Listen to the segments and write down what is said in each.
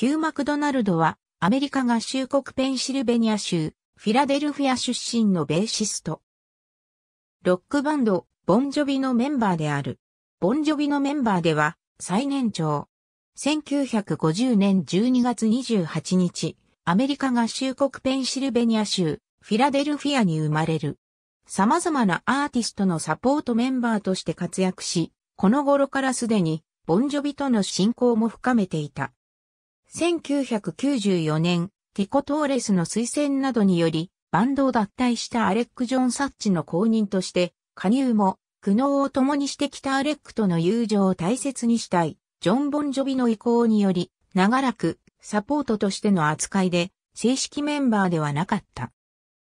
ヒュー・マクドナルドは、アメリカ合衆国ペンシルベニア州、フィラデルフィア出身のベーシスト。ロックバンド、ボンジョビのメンバーである。ボンジョビのメンバーでは、最年長。1950年12月28日、アメリカ合衆国ペンシルベニア州、フィラデルフィアに生まれる。様々なアーティストのサポートメンバーとして活躍し、この頃からすでに、ボンジョビとの親交も深めていた。1994年、ティコ・トーレスの推薦などにより、バンドを脱退したアレック・ジョン・サッチの公認として、加入も、苦悩を共にしてきたアレックとの友情を大切にしたい、ジョン・ボン・ジョビの意向により、長らく、サポートとしての扱いで、正式メンバーではなかった。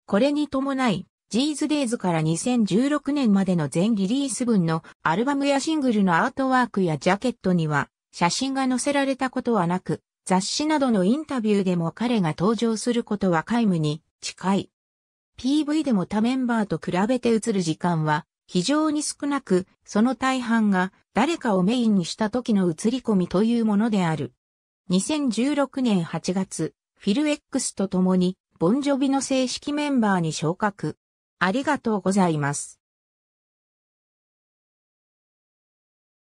これに伴い、ジーズデイズから2016年までの全リリース分のアルバムやシングルのアートワークやジャケットには写真が載せられたことはなく、雑誌などのインタビューでも彼が登場することは皆無に近い。PV でも他メンバーと比べて映る時間は非常に少なく、その大半が誰かをメインにした時の映り込みというものである。2016年8月、フィル X と共に、ボンジョビの正式メンバーに昇格。ありがとうございます。